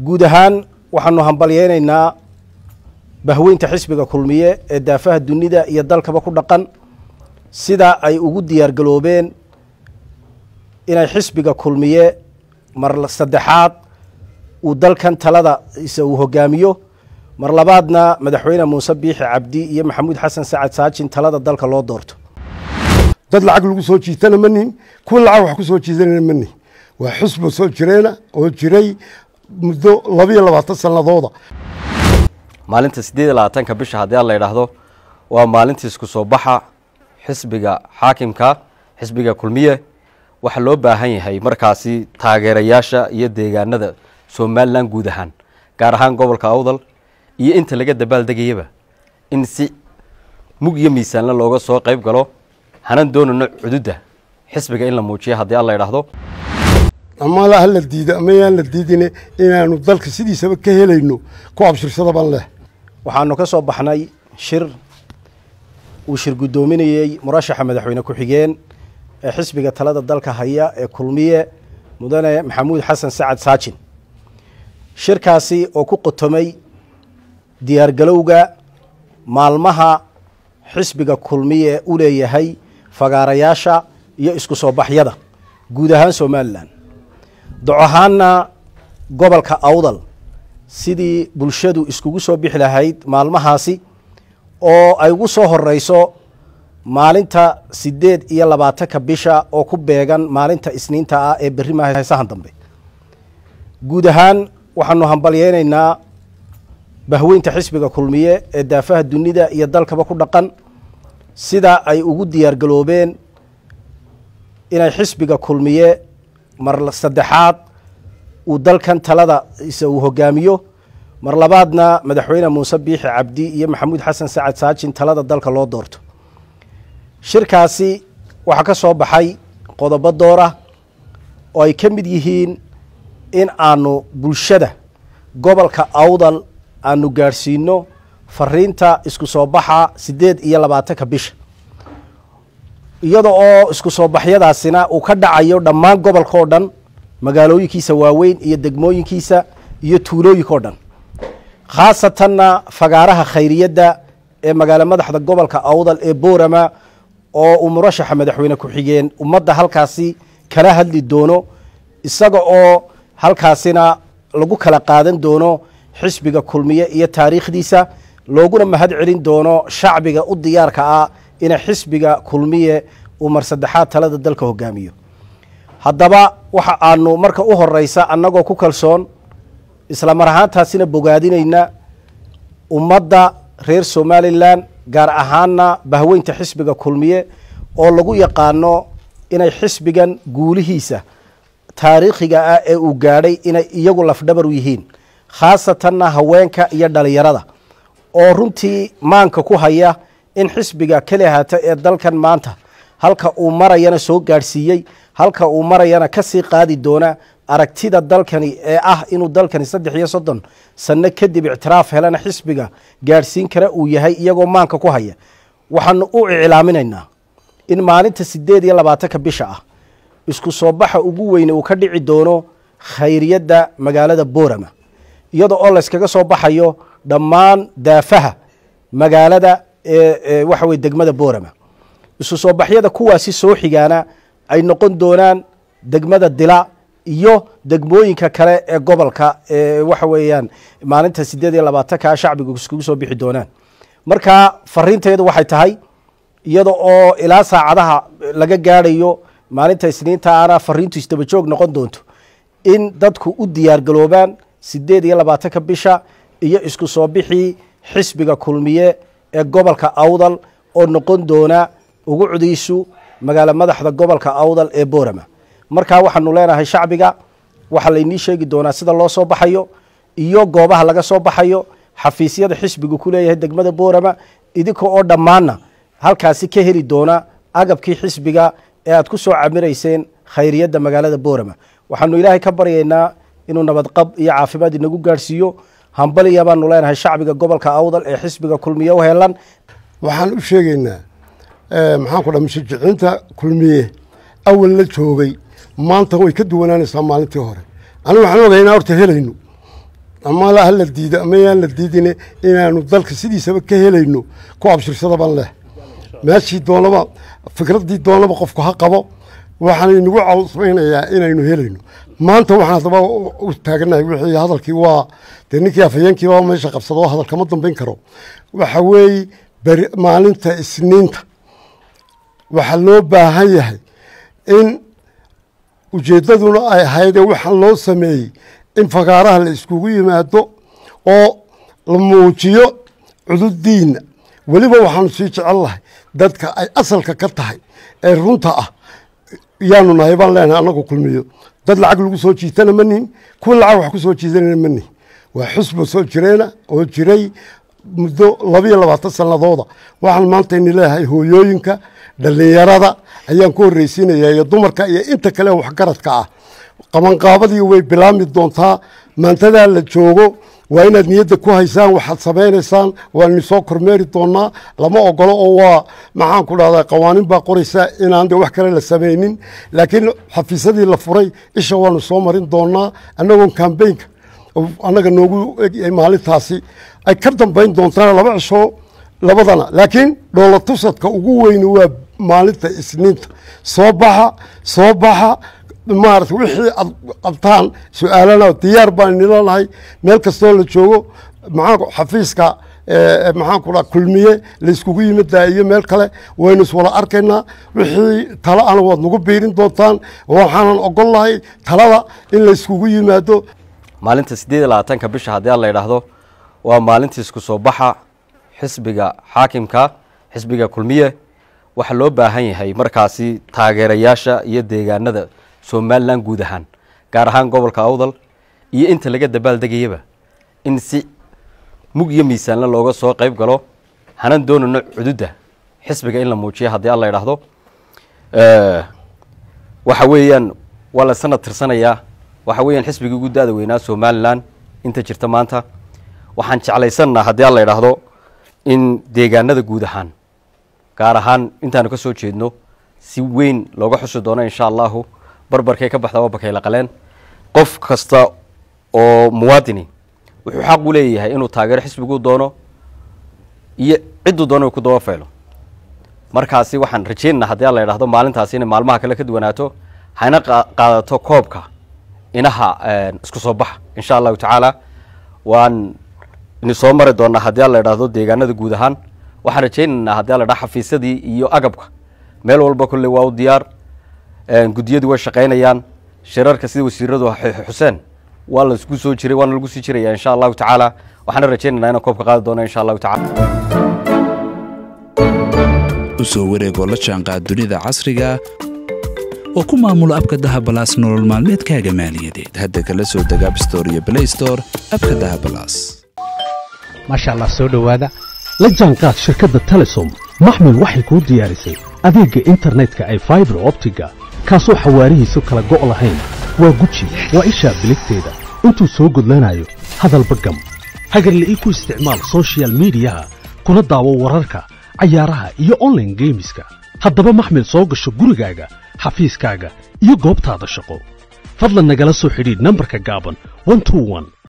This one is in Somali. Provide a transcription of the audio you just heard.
guud ahaan waxaanu hambalyeynaynaa bahweynta xisbiga kulmiye ee daafaha dunida iyo dalkaba ku dhaqan sida ay ugu diyaargaloobeen inay xisbiga kulmiye mar saddexaad uu dalkan talada ise uu hogaamiyo mar labaadna madaxweyne muuse biixi cabdi iyo maxamuud xasan sacad saajin talada dalka loo doorto dad lacag lagu soo jiitana manihin kuwa lacag wax ku soo jiidanana manihin waa xusbo soo jireena oo jiray muddo labiyo labaatan sannadooda maalinta siddeed iyo labaatanka bisha haddii aan la yidhaahdo waa maalintii isku soo baxa xisbiga xaakimka xisbiga kulmiye waxaa loo baahan yahay markaasi taageerayaasha iyo deegaanada somalilan guud ahaan gaar ahaan gobolka awdal iyo inta laga dabaaldegayaba in si mug iyo miisaanla looga soo qayb galo hanan doonano cududda xisbiga in la muujiyo haddii aan la yidhaahdo amalaha la diida amayaan la diidine inaanu dalka sidiisaba ka helayno ku abshirshadaban leh waxaanu ka soo baxnay shir uu shir guddoominayey murashaxa madaxweyne ku-xigeen ee xisbiga talada dalka haya ee kulmiye mudane maxamuud xasan sacad saajin shirkaasi oo ku qotomay diyaargalowga maalmaha xisbiga kulmiye u leeyahay fagaarayaasha iyo isku soo baxyada guud ahaan somalilan doc gobolka awdal sidii bulshadu iskugu soo bixi lahayd maalmahaasi oo ay ugu soo horeyso maalinta sideed iyo labaatanka bisha oo ku beegan maalinta isniinta ah ee berri mahaysahan dambe guud ahaan waxaanu hambalyeynaynaa bahweynta xisbiga kulmiye ee daafaha dunida iyo dalkaba ku dhaqan sida ay ugu diyaar galoobeen inay xisbiga kulmiye mar saddexaad uu dalkan talada ise uu hogaamiyo mar labaadna madaxweyne muuse biixi cabdi iyo maxamuud xasan sacad saajin talada dalka loo doorto shirkaasi waxaa ka soo baxay qodobo door ah oo ay ka mid yihiin in aanu bulshada gobolka awdal aanu gaadhsiinno fariinta isku soo baxa siddeed iyo labaatanka bisha iyada oo isku soo baxyadaasina uu ka dhacayo dhammaan gobolka oo dhan magaalooyinkiisa waaweyn iyo degmooyinkiisa iyo tuulooyinka oo dhan khaasatanna fagaaraha khayriyadda ee magaalo madaxda gobolka awdal ee boorama oo uu murashaxa madaxweyne ku-xigeen ummadda halkaasi kala hadli doono isaga oo halkaasina lagu kala qaadan doono xisbiga kulmiye iyo taariikhdiisa looguna mahad celin doono shacbiga u diyaarka ah ina xisbiga kulmiye uu mar saddexaad talada dalka hogaamiyo haddaba waxa aanu marka u horeysa annagoo ku kalsoon islamar ahaantaasina bogaadinayna ummadda reer somalilan gaar ahaana bahweynta xisbiga kulmiye oo lagu yaqaano inay xisbigan guulihiisa taariikhiga ah ee uu gaadhay inay iyagu lafdhabar yihiin khaasatanna haweenka iyo dhalinyarada oo runtii maanka ku haya in xisbiga keli ahaata ee dalkan maanta halka uu marayana soo gaadhsiiyey halka uu marayana kasii qaadi doona aragtida dalkani ee ah inuu dalkani saddex iyo soddon sanno kadib ictiraaf helana xisbiga gaadhsiin kara uu yahay iyagoo maanka ku haya waxaanu u iclaaminaynaa in maalinta siddeed iyo labaatanka bisha ah isku soo baxa ugu weyne uu ka dhici doono khayriyadda magaalada boorama iyada oo layskaga soo baxayo dhammaan daafaha magaalada waxa degmada boorama isu soobaxyada kuwaasi soo xigaana ay noqon doonaan degmada dila iyo degmooyinka kale ee gobolka ee waxa weeyaan maalinta siddeed iyo labaatankaa shacbiga iskugu soo bixi doonaan marka fariinteedu waxay tahay iyada oo ilaa saacadaha laga gaadhayo maalinta isniinta aana fariintu isdabajoog noqon doonto in dadku u diyaargaloobaan sideed iyo labaatanka bisha iyo isku soo bixii xisbiga kulmiye ee gobolka awdal oo noqon doona ugu codaysu magaalo madaxda gobolka awdal ee boorama markaa waxaanu leenahay shacbiga waxaa laynii sheegi doonaa sida loo soo baxayo iyo goobaha laga soo baxayo xafiisyada xisbigu ku leeyahay degmada boorama idinka oo dhammaanna halkaasi ka heli doona agabkii xisbiga ee aad ku soo camirayseen khayriyadda magaalada boorama waxaanu ilaahay ka baryaynaa inuu nabadqab iyo caafimaad inagu gaadhsiiyo hambaliya baanu leenahay shacbiga gobolka awdal ee xisbiga kulmiye u heelan waxaan u sheegaynaa eh, maxaan ku dhaa mushajiciinta kulmiye awal la joogay maanta way ka duwanaanaysaa maalintii hore anigu waxaan ogahay inaan horta helayno ama laha la diida ama la diidine inaanu dalka sidiisaba ka helayno ku abshirsadabaan leh meeshii doonaba fikraddii doonaba qofku ha qabo waxaan inagu cawsmaynayaa inaynu helayno maanta waxaan hadaba u taaganahay wixii hadalkii waa dee ninkii afhayeenkiiba meesha qabsado hadal kama dambayn karo waxa weeye maalinta isniinta waxaa loo baahan yahay in ujeeddaduna ay ahaydee waxaan loo sameeyey in fagaaraha la iskugu yimaado oo la muujiyo cududdiinna weliba waxaanu sii jecel lahay dadka ay asalka ka tahay ee runta ah yaanu nahay baan leenahay anagu kulmiyo dad lacag lagu soo jiitana manihin kuwa lacag wax ku soo jiitanana manihin waa xusba soo jireena oo jiray muddo labiyo labaatan sannadooda waxaan maanta ini leeyahay hooyooyinka dhallinyarada ayaan ku horreysiinaya iyo dumarka iyo inta kale waxgaradka ah qabanqaabadii way bilaami doontaa maantadaa la joogo waa inaad niyadda ku haysaan waxaad samaynaysaan waanidin soo kormeeri doonaa lama ogolo oo waa maxaan ku dhahdaa qawaanin baa qoraysa inaan de wax kale la samaynin laakiin xafiisadii la furay isha waanu soo marin doonaa annagoon kambaynka annaga noogu egyahay maalintaasi ay ka dambayn doontaan laba cisho labadana laakiin dhoolatusadka ugu weyni waa maalinta isniinta soo baxa soo baxa maarata wixii aad qabtaan su-aalana diyaar baan inila lahay meel kastoo la joogo maxaan xafiiska eh, maxaan ku kulmiye layskugu yimadaa iyo meel kale waynu iswada arkaynaa wixii tala ana waad nagu biirin doontaan waxaanan ogol lahay talada in layskugu yimaado maalinta sideed iyo labaatanka bisha haddii aan la yidhaahdo waa maalintii isku soo baxa xisbiga xaakimka xisbiga kulmiye waxaa loo baahan yahay markaasi taageerayaasha iyo deegaanada somalilan guud ahaan gaar ahaan gobolka awdal iyo inta laga dabaaldegayaba in si mug iyo miisaanla looga soo qayb galo hanan doonano cududa xisbiga in la muujiyo haddii alla idhaahdo waxa weeyaan waa la sanad tirsanayaa waxa weeyaan xisbiga ugu daada weynaa somalilan inta jirta maanta waxaan jeclaysanna haddii alla idhaahdo in deegaanada guud ahaan gaar ahaan intaanu ka soo jeedno si weyn looga xusi doono insha allahu barbarkay ka baxda waabakay la qaleen qof kasta oo muwaadini wuxuu xaq u leeyahay inuu taageero xisbiguu doono iyo cidduu doono ku daba faylo markaasi waxaan rajeynana haddii aan la maalintaasi inay maalmaha kale ka duwanaato hana qaadato koobka inaha isku soo baxa insha allahu tacaala waan ini soo mari doonaa haddii aan la deegaanada guud ahaan waxaan rajaynaynaa haddii an la idhahdo iyo agabka meel walba kolley waa u diyaar guddiyadu way shaqaynayaan shirarka sida wasiiradu xuseen waa laisku soo jiray waana lagu sii jiraya insha allahu tacaala waxaana rajaynaynaa inaan koobka qaadi doono insha allahu tacala usoo wareegoo la jaanqaad dunida casriga oo ku maamula abka dahabalaas nolol maalmeedkaaga maaliyadeed hadda kala soo deg abstore iyo blaystore abka dahabalaas maasha allah soo dhowaada la jaanqaad shirkadda telesom maxmil waxay kuu diyaarisay adeegga internetka ee faibar optiga kaasoo xawaarihiisu kala go' lahayn waa guji waa ishaa biligteeda intuu soo gudlanayo hadalba gam hagarle ii ku isticmaal sochial midiyaha kuna daawo wararka cayaaraha iyo online geemiska haddaba maxmil soo gasho gurigaaga xafiiskaaga iyo goobtaada shaqo fadlan nagala soo xidhiidh nambarka gaaban